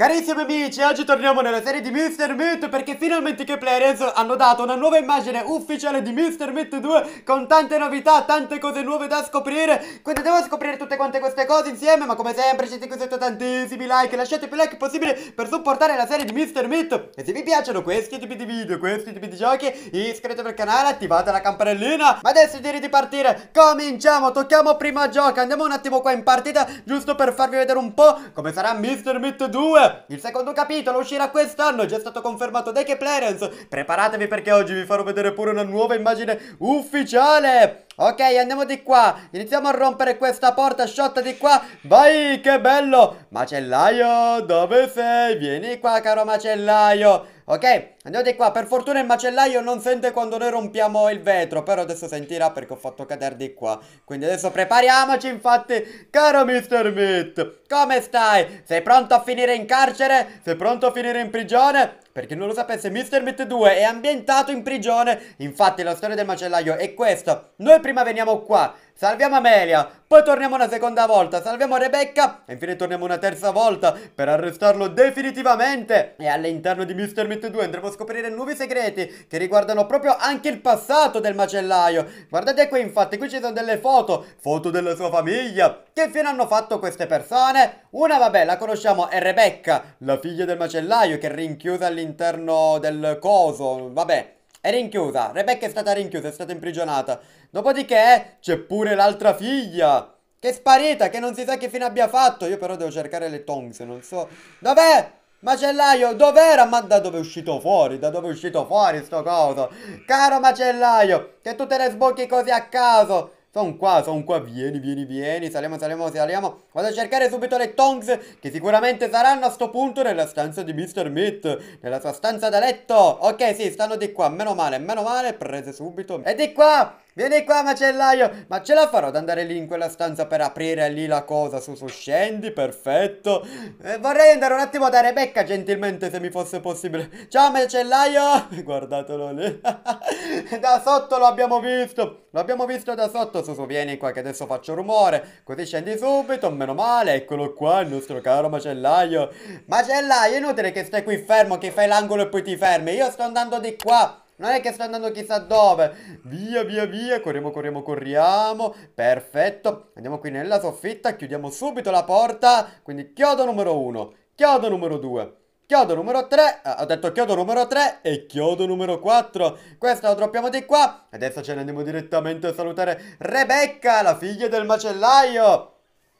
Carissimi amici, oggi torniamo nella serie di Mr. Meat perché finalmente che Players hanno dato una nuova immagine ufficiale di Mr. Meat 2 con tante novità, tante cose nuove da scoprire Quindi andiamo a scoprire tutte quante queste cose insieme ma come sempre siete qui sotto tantissimi like Lasciate più like possibile per supportare la serie di Mr. Meat E se vi piacciono questi tipi di video, questi tipi di giochi iscrivetevi al canale, attivate la campanellina Ma adesso direi di partire, cominciamo, tocchiamo prima gioco Andiamo un attimo qua in partita giusto per farvi vedere un po' come sarà Mr. Meat 2 il secondo capitolo uscirà quest'anno, è già stato confermato dai Keplerens. Preparatevi perché oggi vi farò vedere pure una nuova immagine ufficiale. Ok, andiamo di qua. Iniziamo a rompere questa porta sciotta di qua. Vai, che bello. Macellaio, dove sei? Vieni qua, caro macellaio. Ok, andiamo di qua. Per fortuna il macellaio non sente quando noi rompiamo il vetro. Però adesso sentirà perché ho fatto cadere di qua. Quindi adesso prepariamoci, infatti. Caro Mr. Meat, come stai? Sei pronto a finire in carcere? Sei pronto a finire in prigione? Per chi non lo sapesse, Mr. Meat 2 è ambientato in prigione. Infatti la storia del macellaio è questa. Noi prima veniamo qua, salviamo Amelia, poi torniamo una seconda volta, salviamo Rebecca e infine torniamo una terza volta per arrestarlo definitivamente. E all'interno di Mr. Meat 2 andremo a scoprire nuovi segreti che riguardano proprio anche il passato del macellaio. Guardate qui infatti, qui ci sono delle foto, foto della sua famiglia. Che fine hanno fatto queste persone? Una vabbè, la conosciamo, è Rebecca, la figlia del macellaio che è rinchiusa all'interno del coso, vabbè. È rinchiusa, Rebecca è stata rinchiusa, è stata imprigionata. Dopodiché c'è pure l'altra figlia, che è sparita, che non si sa che fine abbia fatto. Io però devo cercare le tongs, non so. Dov'è? Macellaio, dov'era? Ma da dove è uscito fuori? Da dove è uscito fuori sto coso? Caro macellaio, che tu te ne sbocchi così a caso. Sono qua, sono qua, vieni, vieni, vieni, saliamo, saliamo, saliamo. Vado a cercare subito le tongs che sicuramente saranno a sto punto nella stanza di Mr. Meat, nella sua stanza da letto. Ok, sì, stanno di qua, meno male, meno male, prese subito. E di qua! Vieni qua macellaio, ma ce la farò ad andare lì in quella stanza per aprire lì la cosa, su su scendi, perfetto eh, Vorrei andare un attimo da Rebecca gentilmente se mi fosse possibile Ciao macellaio, guardatelo lì Da sotto lo abbiamo visto, lo abbiamo visto da sotto su vieni qua che adesso faccio rumore Così scendi subito, meno male, eccolo qua il nostro caro macellaio Macellaio, inutile che stai qui fermo, che fai l'angolo e poi ti fermi Io sto andando di qua non è che sto andando chissà dove. Via, via, via. Corriamo, corriamo, corriamo. Perfetto. Andiamo qui nella soffitta. Chiudiamo subito la porta. Quindi chiodo numero uno. Chiodo numero due. chiodo numero 3, ah, ho detto chiodo numero 3 e chiodo numero 4. Questo lo droppiamo di qua. Adesso ce ne andiamo direttamente a salutare Rebecca, la figlia del macellaio.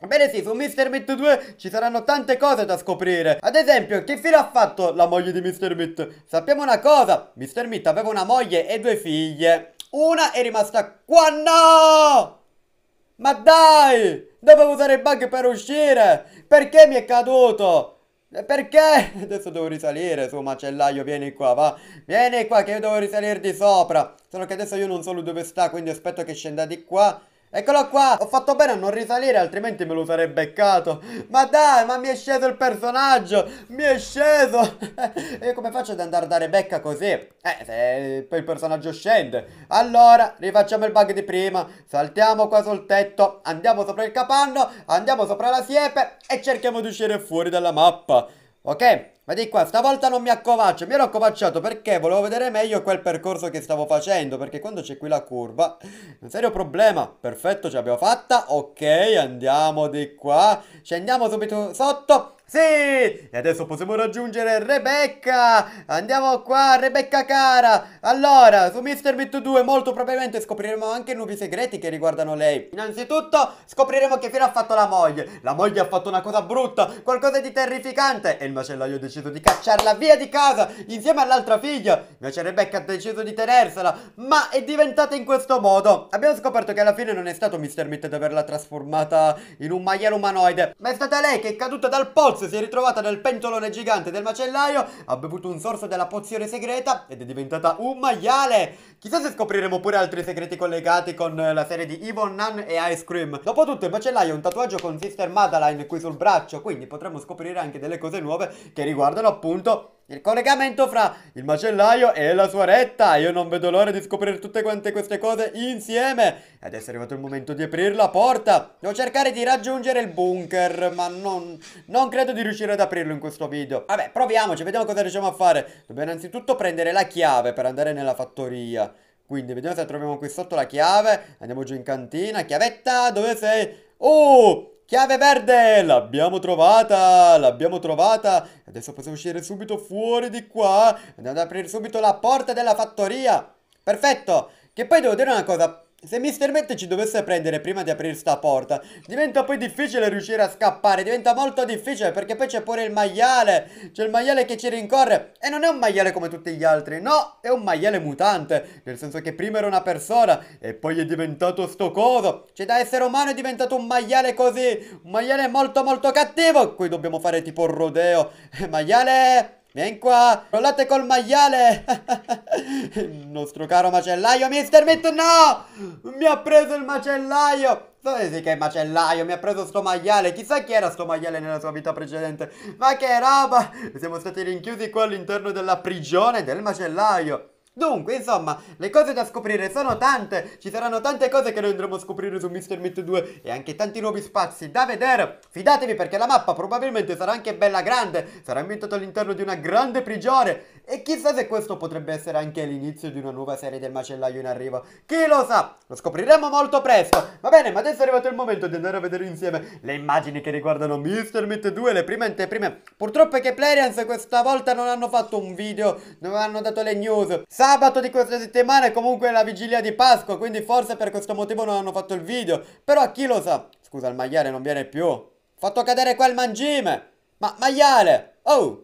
Bene sì, su Mr. Meat 2 ci saranno tante cose da scoprire. Ad esempio, che fine ha fatto la moglie di Mr. Meat? Sappiamo una cosa, Mr. Meat aveva una moglie e due figlie. Una è rimasta qua, no! Ma dai! Dovevo usare il bug per uscire! Perché mi è caduto? Perché? Adesso devo risalire su macellaio, vieni qua, va. Vieni qua che io devo risalire di sopra. Solo che adesso io non so dove sta, quindi aspetto che scenda di qua. Eccolo qua, ho fatto bene a non risalire altrimenti me lo sarei beccato Ma dai, ma mi è sceso il personaggio, mi è sceso E come faccio ad andare a dare becca così? Eh, se poi il personaggio scende Allora, rifacciamo il bug di prima Saltiamo qua sul tetto, andiamo sopra il capanno, andiamo sopra la siepe E cerchiamo di uscire fuori dalla mappa Ok? Vedi qua, stavolta non mi accovaccio, mi ero accovacciato perché volevo vedere meglio quel percorso che stavo facendo, perché quando c'è qui la curva, un serio problema, perfetto ce l'abbiamo fatta, ok, andiamo di qua, scendiamo subito sotto, sì! E adesso possiamo raggiungere Rebecca! Andiamo qua, Rebecca cara! Allora, su Mr. Bit 2 molto probabilmente scopriremo anche nuovi segreti che riguardano lei. Innanzitutto scopriremo che fine ha fatto la moglie. La moglie ha fatto una cosa brutta, qualcosa di terrificante e il macellaio ha deciso di cacciarla via di casa insieme all'altra figlia. Invece Rebecca ha deciso di tenersela, ma è diventata in questo modo. Abbiamo scoperto che alla fine non è stato Mr. Bit ad averla trasformata in un maiale umanoide, ma è stata lei che è caduta dal pozzo Oz si è ritrovata nel pentolone gigante del macellaio, ha bevuto un sorso della pozione segreta ed è diventata un maiale. Chissà se scopriremo pure altri segreti collegati con la serie di Evil Nun e Ice Cream. Dopotutto il macellaio ha un tatuaggio con Sister Madeline qui sul braccio, quindi potremo scoprire anche delle cose nuove che riguardano appunto il collegamento fra il macellaio e la sua retta. Io non vedo l'ora di scoprire tutte quante queste cose insieme. Adesso è arrivato il momento di aprire la porta. Devo cercare di raggiungere il bunker, ma non, non credo di riuscire ad aprirlo in questo video. Vabbè, proviamoci, vediamo cosa riusciamo a fare. Dobbiamo innanzitutto prendere la chiave per andare nella fattoria. Quindi vediamo se troviamo qui sotto la chiave. Andiamo giù in cantina. Chiavetta, dove sei? Oh, Chiave verde! L'abbiamo trovata! L'abbiamo trovata! Adesso possiamo uscire subito fuori di qua! Andiamo ad aprire subito la porta della fattoria! Perfetto! Che poi devo dire una cosa, se Mr. Matt ci dovesse prendere prima di aprire sta porta Diventa poi difficile riuscire a scappare Diventa molto difficile perché poi c'è pure il maiale C'è il maiale che ci rincorre E non è un maiale come tutti gli altri No, è un maiale mutante Nel senso che prima era una persona E poi è diventato sto coso Cioè da essere umano è diventato un maiale così Un maiale molto molto cattivo Qui dobbiamo fare tipo un rodeo Maiale... Vieni qua, rollate col maiale! il nostro caro macellaio, mister Mitt, no! Mi ha preso il macellaio! Sapete che macellaio, mi ha preso sto maiale, chissà chi era sto maiale nella sua vita precedente. Ma che roba! Siamo stati rinchiusi qua all'interno della prigione del macellaio. Dunque, insomma, le cose da scoprire sono tante, ci saranno tante cose che noi andremo a scoprire su Mr. Meat 2 e anche tanti nuovi spazi da vedere. Fidatevi perché la mappa probabilmente sarà anche bella grande, sarà ambientata all'interno di una grande prigione e chissà se questo potrebbe essere anche l'inizio di una nuova serie del macellaio in arrivo. Chi lo sa, lo scopriremo molto presto. Va bene, ma adesso è arrivato il momento di andare a vedere insieme le immagini che riguardano Mr. Meat 2, le prime anteprime. Purtroppo è che Playrians questa volta non hanno fatto un video dove hanno dato le news. Sa sabato di questa settimana è comunque la vigilia di Pasqua, quindi forse per questo motivo non hanno fatto il video. Però chi lo sa? Scusa, il maiale non viene più. Ho Fatto cadere qua il mangime! Ma maiale! Oh!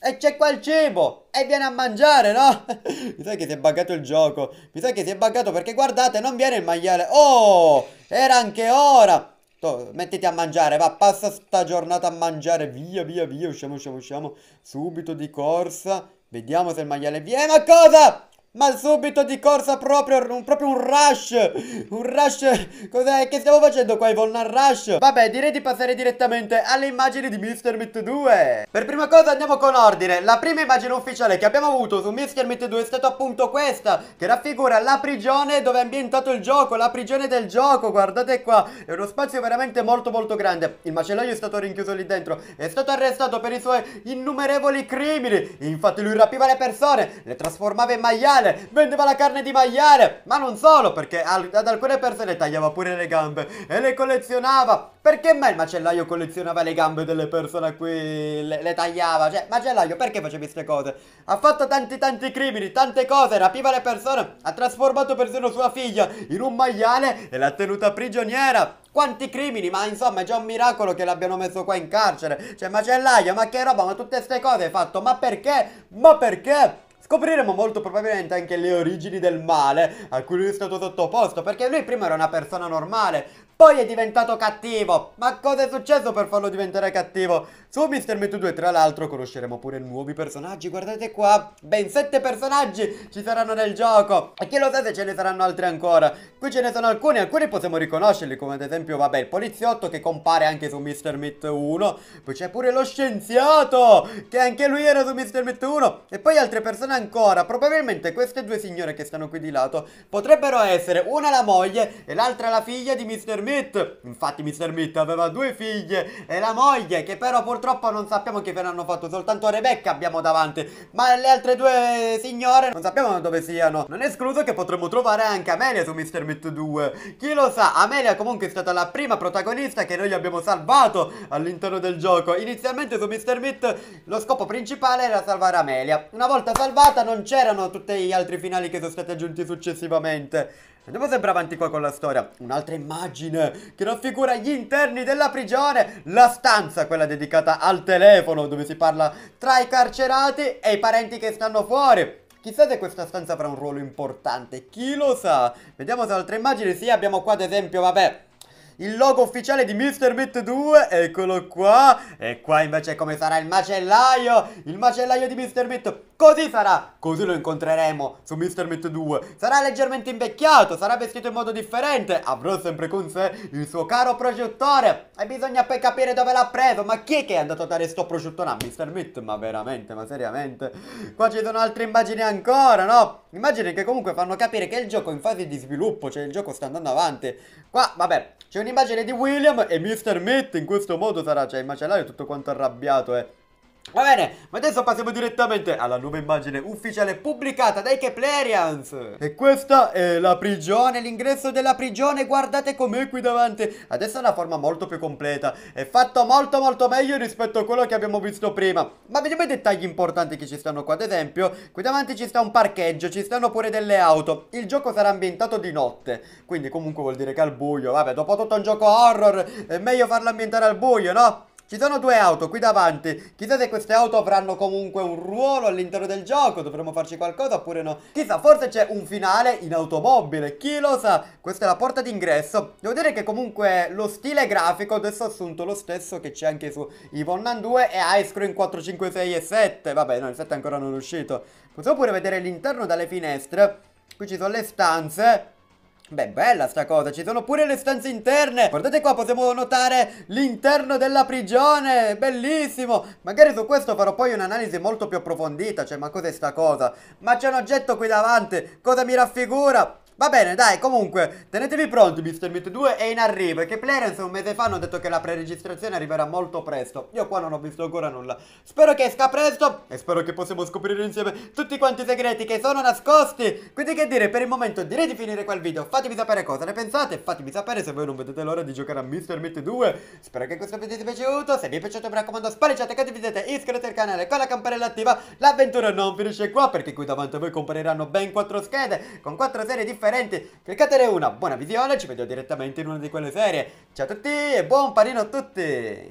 E c'è qua il cibo! E viene a mangiare, no? Mi sa che si è buggato il gioco. Mi sa che si è buggato perché guardate, non viene il maiale. Oh! Era anche ora! To, mettiti a mangiare, va, passa sta giornata a mangiare. Via, via, via, usciamo, usciamo, usciamo. Subito di corsa. Vediamo se il maiale viene. Eh, ma cosa? Ma subito di corsa proprio un, proprio un rush Un rush Cos'è? Che stiamo facendo qua Yvonne? Un rush Vabbè direi di passare direttamente alle immagini di Mr. Meat 2 Per prima cosa andiamo con ordine La prima immagine ufficiale che abbiamo avuto su Mr. Meat 2 è stata appunto questa Che raffigura la prigione dove è ambientato il gioco La prigione del gioco Guardate qua È uno spazio veramente molto molto grande Il macellaio è stato rinchiuso lì dentro È stato arrestato per i suoi innumerevoli crimini Infatti lui rapiva le persone Le trasformava in maiali maiale, vendeva la carne di maiale, ma non solo, perché ad alcune persone tagliava pure le gambe e le collezionava. Perché mai il macellaio collezionava le gambe delle persone a cui le, le tagliava? Cioè, macellaio, perché facevi queste cose? Ha fatto tanti tanti crimini, tante cose, rapiva le persone, ha trasformato persino sua figlia in un maiale e l'ha tenuta prigioniera. Quanti crimini, ma insomma è già un miracolo che l'abbiano messo qua in carcere. Cioè, macellaio, ma che roba, ma tutte queste cose hai fatto, ma perché? Ma perché? Scopriremo molto probabilmente anche le origini del male a cui lui è stato sottoposto, perché lui prima era una persona normale, poi è diventato cattivo. Ma cosa è successo per farlo diventare cattivo? Su Mr. Metu 2, tra l'altro, conosceremo pure nuovi personaggi. Guardate qua, ben sette personaggi ci saranno nel gioco. E chi lo sa se ce ne saranno altri ancora. Qui ce ne sono alcuni, alcuni possiamo riconoscerli, come ad esempio, vabbè, il poliziotto che compare anche su Mr. Meat 1. Poi c'è pure lo scienziato, che anche lui era su Mr. Meat 1. E poi altre persone ancora. Probabilmente queste due signore che stanno qui di lato potrebbero essere una la moglie e l'altra la figlia di Mr. Meat Beat. Infatti Mr. Beat aveva due figlie e la moglie che però purtroppo non sappiamo che fine hanno fatto, soltanto Rebecca abbiamo davanti, ma le altre due signore non sappiamo dove siano. Non è escluso che potremmo trovare anche Amelia su Mr. Beat 2. Chi lo sa, Amelia comunque è stata la prima protagonista che noi abbiamo salvato all'interno del gioco. Inizialmente su Mr. Beat lo scopo principale era salvare Amelia. Una volta salvata non c'erano tutti gli altri finali che sono stati aggiunti successivamente. Andiamo sempre avanti qua con la storia. Un'altra immagine che raffigura gli interni della prigione. La stanza, quella dedicata al telefono, dove si parla tra i carcerati e i parenti che stanno fuori. Chissà se questa stanza avrà un ruolo importante, chi lo sa? Vediamo se altre immagini, sì abbiamo qua ad esempio, vabbè, il logo ufficiale di Mr. Bit 2, eccolo qua. E qua invece come sarà il macellaio, il macellaio di Mr. Bit. Così sarà, così lo incontreremo su Mr. Bit 2. Sarà leggermente invecchiato, sarà vestito in modo differente, avrà sempre con sé il suo caro prosciuttore. E bisogna poi capire dove l'ha preso, ma chi è che è andato a dare sto prosciuttone a Mr. Bit? Ma veramente, ma seriamente. Qua ci sono altre immagini ancora, no? Immagini che comunque fanno capire che il gioco è in fase di sviluppo, cioè il gioco sta andando avanti. Qua, vabbè, c'è un'immagine di William e Mr. Mitt in questo modo sarà, cioè il macellaio tutto quanto arrabbiato, eh. Va bene, ma adesso passiamo direttamente alla nuova immagine ufficiale pubblicata dai Keplerians E questa è la prigione, l'ingresso della prigione, guardate com'è qui davanti Adesso è una forma molto più completa, è fatto molto molto meglio rispetto a quello che abbiamo visto prima Ma vediamo i dettagli importanti che ci stanno qua, ad esempio Qui davanti ci sta un parcheggio, ci stanno pure delle auto Il gioco sarà ambientato di notte, quindi comunque vuol dire che al buio Vabbè, dopo tutto un gioco horror, è meglio farlo ambientare al buio, no? Ci sono due auto qui davanti. Chissà se queste auto avranno comunque un ruolo all'interno del gioco. Dovremmo farci qualcosa oppure no. Chissà, forse c'è un finale in automobile. Chi lo sa? Questa è la porta d'ingresso. Devo dire che comunque lo stile grafico adesso ha assunto lo stesso che c'è anche su Yvonne 2 e Ice Cream 4, 5, 6 e 7. Vabbè, no, il 7 ancora non è uscito. Possiamo pure vedere l'interno dalle finestre. Qui ci sono le stanze. Beh, bella sta cosa, ci sono pure le stanze interne Guardate qua, possiamo notare l'interno della prigione Bellissimo Magari su questo farò poi un'analisi molto più approfondita Cioè, ma cos'è sta cosa? Ma c'è un oggetto qui davanti Cosa mi raffigura? Va bene, dai, comunque, tenetevi pronti, Mister Meat 2 è in arrivo e che Clarence un mese fa hanno detto che la preregistrazione arriverà molto presto. Io qua non ho visto ancora nulla. Spero che esca presto e spero che possiamo scoprire insieme tutti quanti i segreti che sono nascosti. Quindi che dire, per il momento direi di finire quel video. Fatemi sapere cosa ne pensate, fatemi sapere se voi non vedete l'ora di giocare a Mister Meat 2. Spero che questo video vi sia piaciuto, se vi è piaciuto mi raccomando spalleggiate, condividete, iscrivetevi al canale con la campanella attiva. L'avventura non finisce qua perché qui davanti a voi compariranno ben 4 schede con 4 serie differenti differenti Cliccatene una, buona visione, ci vedo direttamente in una di quelle serie Ciao a tutti e buon panino a tutti